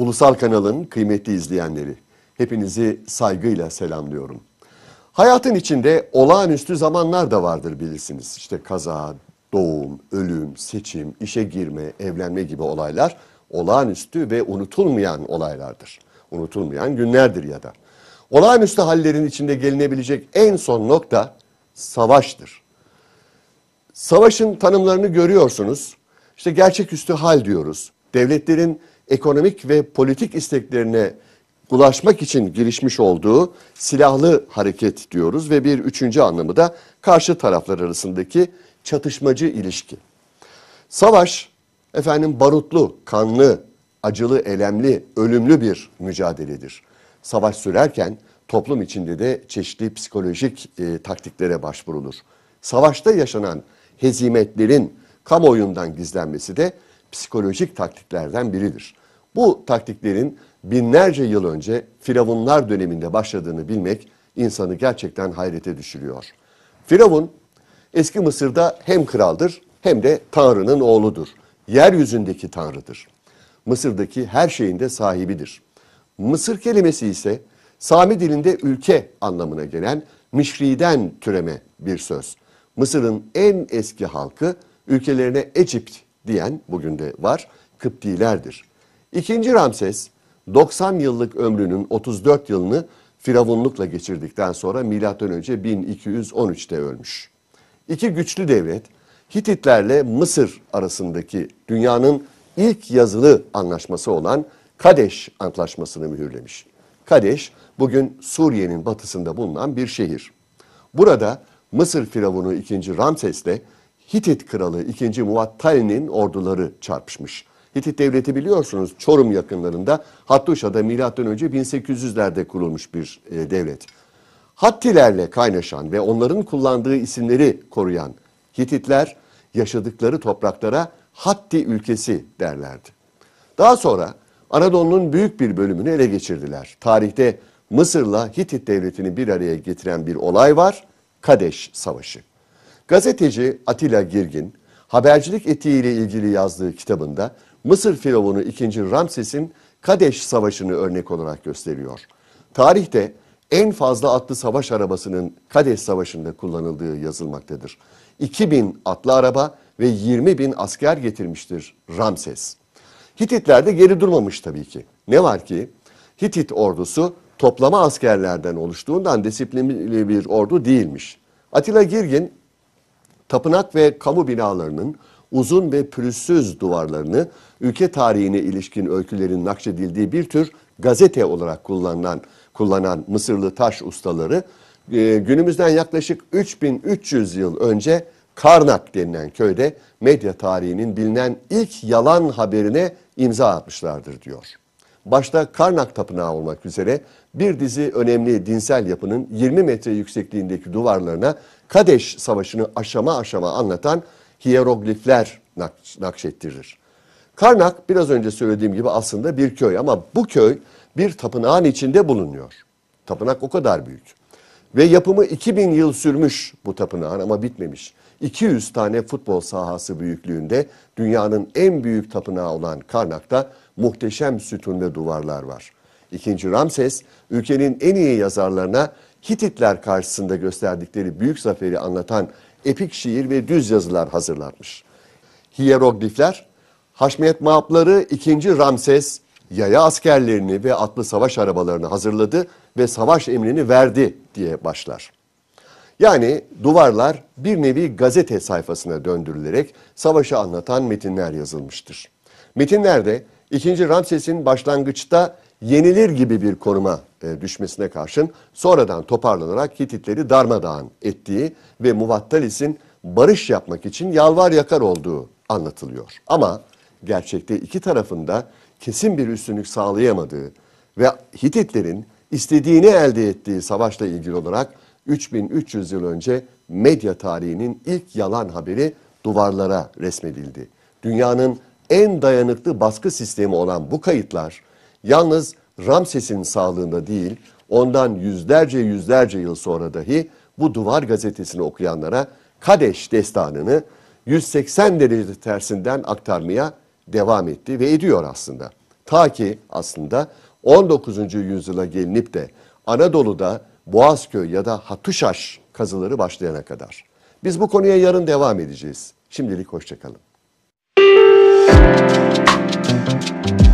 Ulusal kanalın kıymetli izleyenleri, hepinizi saygıyla selamlıyorum. Hayatın içinde olağanüstü zamanlar da vardır bilirsiniz. İşte kaza, doğum, ölüm, seçim, işe girme, evlenme gibi olaylar olağanüstü ve unutulmayan olaylardır. Unutulmayan günlerdir ya da. Olağanüstü hallerin içinde gelinebilecek en son nokta savaştır. Savaşın tanımlarını görüyorsunuz. İşte gerçeküstü hal diyoruz devletlerin ekonomik ve politik isteklerine ulaşmak için girişmiş olduğu silahlı hareket diyoruz ve bir üçüncü anlamı da karşı taraflar arasındaki çatışmacı ilişki. Savaş efendim barutlu, kanlı, acılı, elemli, ölümlü bir mücadeledir. Savaş sürerken toplum içinde de çeşitli psikolojik e, taktiklere başvurulur. Savaşta yaşanan hezimetlerin kamuoyundan gizlenmesi de psikolojik taktiklerden biridir. Bu taktiklerin binlerce yıl önce Firavunlar döneminde başladığını bilmek insanı gerçekten hayrete düşürüyor. Firavun eski Mısır'da hem kraldır hem de Tanrı'nın oğludur. Yeryüzündeki Tanrı'dır. Mısır'daki her şeyin de sahibidir. Mısır kelimesi ise Sami dilinde ülke anlamına gelen Mişri'den türeme bir söz. Mısır'ın en eski halkı ülkelerine Ecipt diyen bugün de var Kıptilerdir. İkinci Ramses 90 yıllık ömrünün 34 yılını firavunlukla geçirdikten sonra milattan önce 1213'te ölmüş. İki güçlü devlet Hititlerle Mısır arasındaki dünyanın ilk yazılı anlaşması olan Kadeş Antlaşması'nı mühürlemiş. Kadeş bugün Suriye'nin batısında bulunan bir şehir. Burada Mısır Firavunu 2. Ramses'le Hitit kralı 2. Muattali'nin orduları çarpışmış. Hitit devleti biliyorsunuz Çorum yakınlarında Hattuşa'da M.Ö. 1800'lerde kurulmuş bir e, devlet. Hattilerle kaynaşan ve onların kullandığı isimleri koruyan Hititler yaşadıkları topraklara Hatti ülkesi derlerdi. Daha sonra Anadolu'nun büyük bir bölümünü ele geçirdiler. Tarihte Mısır'la Hitit devletini bir araya getiren bir olay var. Kadeş Savaşı. Gazeteci Atilla Girgin, habercilik etiğiyle ilgili yazdığı kitabında Mısır firavunu II. Ramses'in Kadeş Savaşı'nı örnek olarak gösteriyor. Tarihte en fazla atlı savaş arabasının Kadeş Savaşı'nda kullanıldığı yazılmaktadır. 2000 atlı araba ve 20 bin asker getirmiştir Ramses. Hititler de geri durmamış tabii ki. Ne var ki Hitit ordusu toplama askerlerden oluştuğundan disiplinli bir ordu değilmiş. Atilla Girgin tapınak ve kamu binalarının uzun ve pürüzsüz duvarlarını ülke tarihine ilişkin öykülerin nakşedildiği bir tür gazete olarak kullanılan kullanan Mısırlı taş ustaları e, günümüzden yaklaşık 3300 yıl önce Karnak denilen köyde medya tarihinin bilinen ilk yalan haberine imza atmışlardır diyor başta Karnak Tapınağı olmak üzere bir dizi önemli dinsel yapının 20 metre yüksekliğindeki duvarlarına Kadeş Savaşı'nı aşama aşama anlatan hiyeroglifler nak nakşettirir. Karnak biraz önce söylediğim gibi aslında bir köy ama bu köy bir tapınağın içinde bulunuyor. Tapınak o kadar büyük. Ve yapımı 2000 yıl sürmüş bu tapınağın ama bitmemiş. 200 tane futbol sahası büyüklüğünde dünyanın en büyük tapınağı olan Karnak'ta muhteşem sütun ve duvarlar var. İkinci Ramses, ülkenin en iyi yazarlarına Hititler karşısında gösterdikleri büyük zaferi anlatan epik şiir ve düz yazılar hazırlatmış. Hieroglifler, Haşmet Maapları 2. Ramses yaya askerlerini ve atlı savaş arabalarını hazırladı ve savaş emrini verdi diye başlar. Yani duvarlar bir nevi gazete sayfasına döndürülerek savaşı anlatan metinler yazılmıştır. Metinlerde İkinci Ramses'in başlangıçta yenilir gibi bir konuma e, düşmesine karşın sonradan toparlanarak Hititleri darmadağın ettiği ve Muvattalis'in barış yapmak için yalvar yakar olduğu anlatılıyor. Ama gerçekte iki tarafında kesin bir üstünlük sağlayamadığı ve Hititlerin istediğini elde ettiği savaşla ilgili olarak 3300 yıl önce medya tarihinin ilk yalan haberi duvarlara resmedildi. Dünyanın en dayanıklı baskı sistemi olan bu kayıtlar yalnız Ramses'in sağlığında değil, ondan yüzlerce yüzlerce yıl sonra dahi bu Duvar gazetesini okuyanlara Kadeş destanını 180 derece tersinden aktarmaya devam etti ve ediyor aslında. Ta ki aslında 19. yüzyıla gelinip de Anadolu'da Boğazköy ya da Hatuşaş kazıları başlayana kadar. Biz bu konuya yarın devam edeceğiz. Şimdilik hoşçakalın. Thank you.